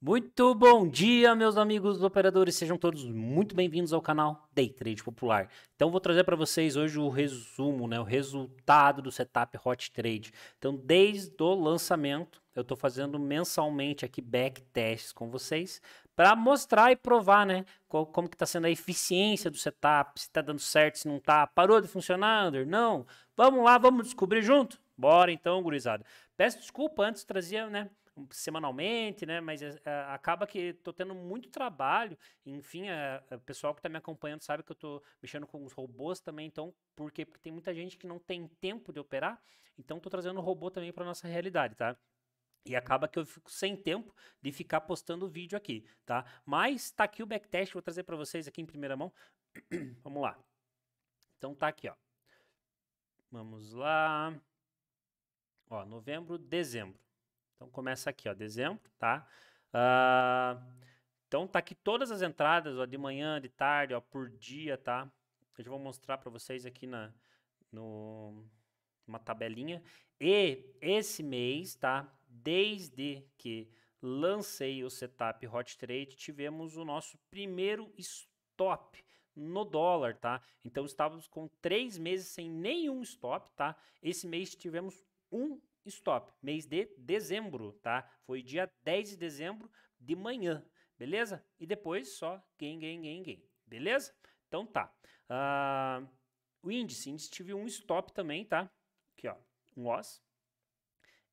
Muito bom dia, meus amigos operadores. Sejam todos muito bem-vindos ao canal Day Trade Popular. Então, vou trazer para vocês hoje o resumo, né, o resultado do setup Hot Trade. Então, desde o lançamento, eu estou fazendo mensalmente aqui backtests com vocês para mostrar e provar, né, qual, como que está sendo a eficiência do setup, se está dando certo, se não está, parou de funcionar, Ander? Não. Vamos lá, vamos descobrir junto. Bora então, gurizada. Peço desculpa, antes trazia, né, semanalmente, né? Mas eh, eh, acaba que tô tendo muito trabalho. Enfim, a, eh, a pessoal que está me acompanhando sabe que eu tô mexendo com os robôs também, então por quê? Porque tem muita gente que não tem tempo de operar, então tô trazendo o robô também para nossa realidade, tá? E uhum. acaba que eu fico sem tempo de ficar postando o vídeo aqui, tá? Mas tá aqui o backtest, vou trazer para vocês aqui em primeira mão. Vamos lá. Então tá aqui, ó. Vamos lá. Ó, novembro, dezembro. Então começa aqui, ó, dezembro, tá? Uh, então tá aqui todas as entradas, ó, de manhã, de tarde, ó, por dia, tá? Eu já vou mostrar para vocês aqui na no, uma tabelinha. E esse mês, tá? Desde que lancei o setup Hot Trade, tivemos o nosso primeiro stop no dólar, tá? Então estávamos com três meses sem nenhum stop, tá? Esse mês tivemos um stop. Mês de dezembro, tá? Foi dia 10 de dezembro de manhã, beleza? E depois só gain, gain, gain, gain, beleza? Então tá. Uh, o índice, índice tive um stop também, tá? Aqui, ó, um os.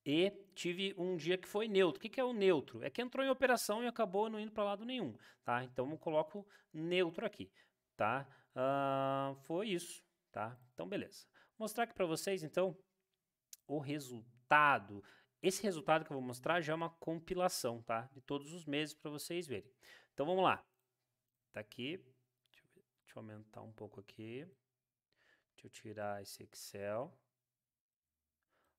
E tive um dia que foi neutro. O que, que é o neutro? É que entrou em operação e acabou não indo para lado nenhum, tá? Então eu coloco neutro aqui, tá? Uh, foi isso, tá? Então beleza. Vou mostrar aqui para vocês, então, o resultado resultado. Esse resultado que eu vou mostrar já é uma compilação, tá? De todos os meses para vocês verem. Então vamos lá. Tá aqui. Deixa eu, deixa eu aumentar um pouco aqui. Deixa eu tirar esse Excel.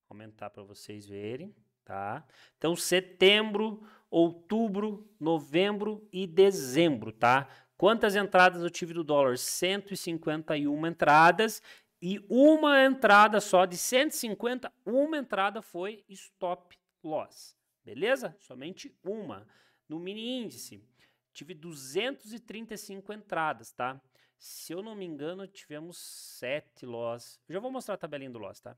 Aumentar para vocês verem, tá? Então setembro, outubro, novembro e dezembro, tá? Quantas entradas eu tive do dólar? 151 entradas e uma entrada só de 150, uma entrada foi stop loss. Beleza? Somente uma. No mini índice, tive 235 entradas, tá? Se eu não me engano, tivemos 7 loss. Eu já vou mostrar a tabelinha do loss, tá?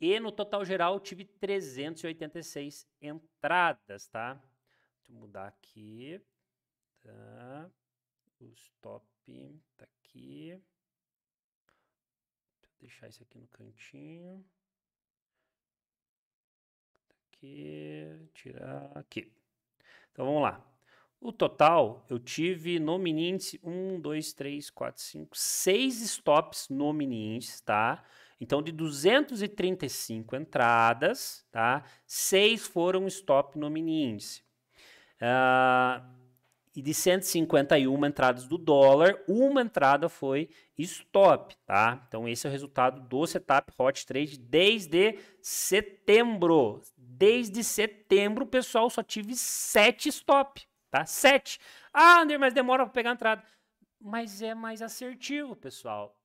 E no total geral tive 386 entradas, tá? Deixa eu mudar aqui. Tá. O stop tá aqui deixar isso aqui no cantinho. Tá aqui, tirar aqui. Então vamos lá. O total, eu tive no mini índice 1, 2, 3, 4, 5, 6 stops no mini índice, tá? Então, de 235 entradas, tá? 6 foram stop no mini índice. Uh, e de 151 entradas do dólar, uma entrada foi stop, tá? Então esse é o resultado do setup hot trade desde setembro. Desde setembro, pessoal, só tive 7 stop, tá? 7. Ah, Ander, mas demora para pegar a entrada. Mas é mais assertivo, pessoal.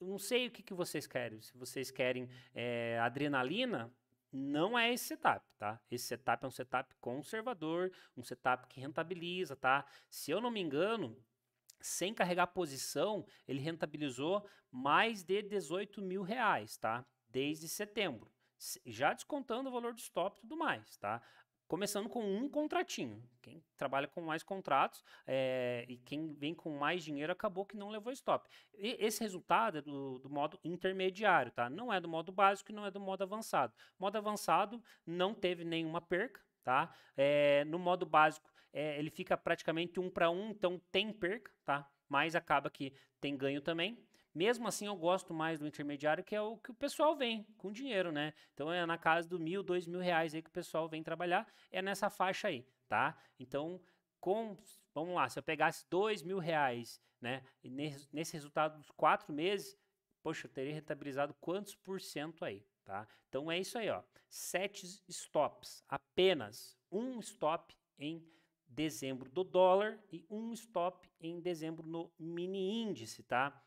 Eu não sei o que, que vocês querem. Se vocês querem é, adrenalina, não é esse setup, tá? Esse setup é um setup conservador, um setup que rentabiliza, tá? Se eu não me engano, sem carregar posição, ele rentabilizou mais de 18 mil reais, tá? Desde setembro. Já descontando o valor do stop e tudo mais, tá? Começando com um contratinho. Quem trabalha com mais contratos é, e quem vem com mais dinheiro acabou que não levou stop. E esse resultado é do, do modo intermediário, tá? Não é do modo básico e não é do modo avançado. Modo avançado não teve nenhuma perca, tá? É, no modo básico é, ele fica praticamente um para um, então tem perca, tá? Mas acaba que tem ganho também, mesmo assim, eu gosto mais do intermediário, que é o que o pessoal vem com dinheiro, né? Então é na casa do mil, dois mil reais aí que o pessoal vem trabalhar, é nessa faixa aí, tá? Então, com, vamos lá, se eu pegasse dois mil reais, né? Nesse, nesse resultado dos quatro meses, poxa, eu teria rentabilizado quantos por cento aí, tá? Então é isso aí, ó. Sete stops, apenas um stop em dezembro do dólar e um stop em dezembro no mini índice, tá?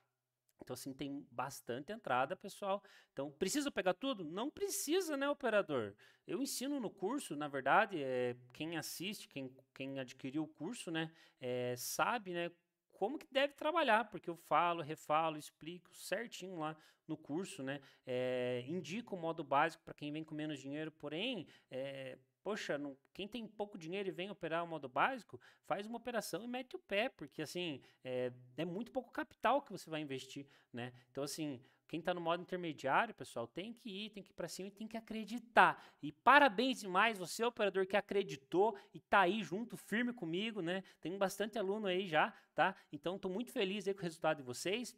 Então, assim, tem bastante entrada, pessoal. Então, precisa pegar tudo? Não precisa, né, operador? Eu ensino no curso, na verdade, é, quem assiste, quem, quem adquiriu o curso, né, é, sabe, né, como que deve trabalhar, porque eu falo, refalo, explico certinho lá no curso, né? É, indico o modo básico para quem vem com menos dinheiro, porém, é, poxa, não, quem tem pouco dinheiro e vem operar o modo básico, faz uma operação e mete o pé, porque assim, é, é muito pouco capital que você vai investir, né? Então, assim, quem está no modo intermediário, pessoal, tem que ir, tem que ir para cima e tem que acreditar. E parabéns demais você, operador, que acreditou e está aí junto, firme comigo, né? Tem bastante aluno aí já, tá? Então, estou muito feliz aí com o resultado de vocês.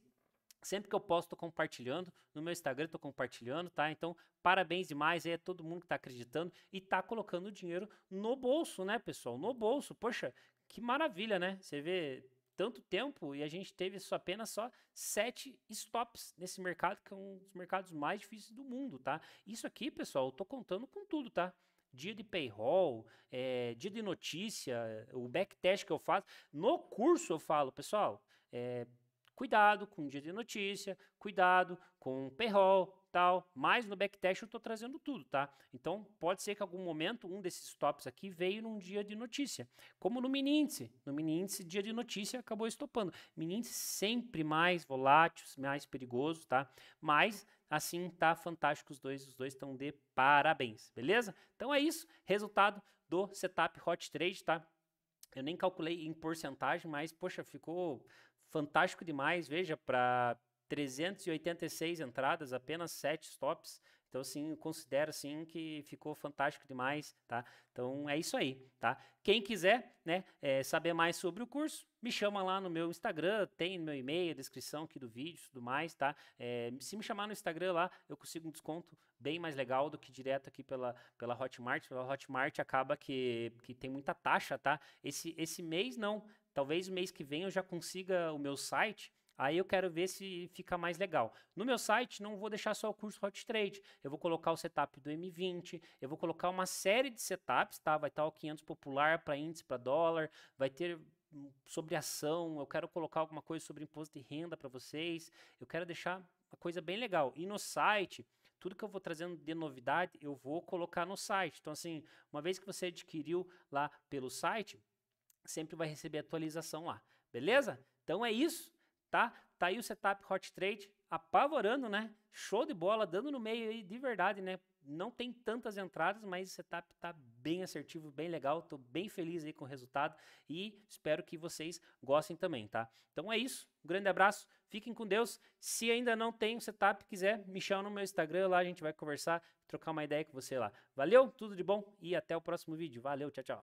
Sempre que eu posso, estou compartilhando. No meu Instagram, estou compartilhando, tá? Então, parabéns demais aí a todo mundo que está acreditando e está colocando o dinheiro no bolso, né, pessoal? No bolso. Poxa, que maravilha, né? Você vê tanto tempo e a gente teve só apenas só sete stops nesse mercado, que é um dos mercados mais difíceis do mundo, tá? Isso aqui, pessoal, eu tô contando com tudo, tá? dia de payroll, é, dia de notícia, o backtest que eu faço. No curso eu falo, pessoal, é, cuidado com dia de notícia, cuidado com payroll, tal, mas no backtest eu estou trazendo tudo, tá? Então pode ser que algum momento um desses stops aqui veio num dia de notícia, como no mini índice. No mini índice, dia de notícia acabou estopando. Mini índice sempre mais volátil, mais perigoso, tá? Mas assim tá fantástico os dois, os dois estão de parabéns, beleza? Então é isso, resultado do setup hot trade, tá? Eu nem calculei em porcentagem, mas poxa, ficou fantástico demais, veja, para 386 entradas, apenas 7 stops. Então, assim, considero assim que ficou fantástico demais, tá? Então é isso aí, tá? Quem quiser, né, é, saber mais sobre o curso, me chama lá no meu Instagram, tem meu e-mail, descrição aqui do vídeo, tudo mais, tá? É, se me chamar no Instagram lá, eu consigo um desconto bem mais legal do que direto aqui pela, pela Hotmart. Pela Hotmart acaba que, que tem muita taxa, tá? Esse, esse mês não. Talvez o mês que vem eu já consiga o meu site Aí eu quero ver se fica mais legal. No meu site, não vou deixar só o curso Hot Trade. Eu vou colocar o setup do M20, eu vou colocar uma série de setups, tá? Vai estar o 500 popular para índice, para dólar, vai ter hum, sobre ação, eu quero colocar alguma coisa sobre imposto de renda para vocês. Eu quero deixar uma coisa bem legal. E no site, tudo que eu vou trazendo de novidade, eu vou colocar no site. Então, assim, uma vez que você adquiriu lá pelo site, sempre vai receber atualização lá, beleza? Então é isso tá? Tá aí o setup hot trade apavorando, né? Show de bola, dando no meio aí de verdade, né? Não tem tantas entradas, mas o setup tá bem assertivo, bem legal. Tô bem feliz aí com o resultado e espero que vocês gostem também, tá? Então é isso. Um grande abraço. Fiquem com Deus. Se ainda não tem o setup, quiser, me chama no meu Instagram lá, a gente vai conversar, trocar uma ideia com você lá. Valeu, tudo de bom e até o próximo vídeo. Valeu, tchau, tchau.